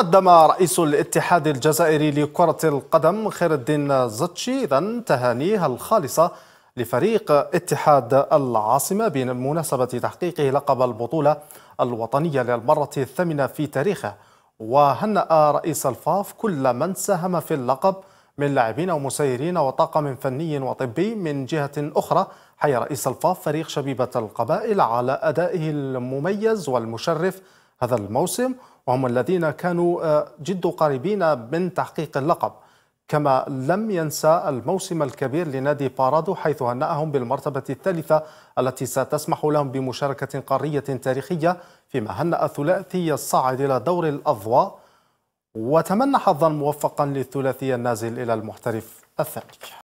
قدم رئيس الاتحاد الجزائري لكرة القدم خير الدين زتشي إذا تهانيه الخالصة لفريق اتحاد العاصمة بمناسبة تحقيقه لقب البطولة الوطنية للمرة الثامنة في تاريخه وهنأ رئيس الفاف كل من ساهم في اللقب من لاعبين ومسيرين وطاقم فني وطبي من جهة أخرى حي رئيس الفاف فريق شبيبة القبائل على أدائه المميز والمشرف هذا الموسم وهم الذين كانوا آه، جد قريبين من تحقيق اللقب كما لم ينسى الموسم الكبير لنادي بارادو حيث هنأهم بالمرتبة الثالثة التي ستسمح لهم بمشاركة قارية تاريخية فيما هنأ ثلاثي الصاعد إلى دور الأضواء وتمنح حظا موفقا للثلاثي النازل إلى المحترف الثاني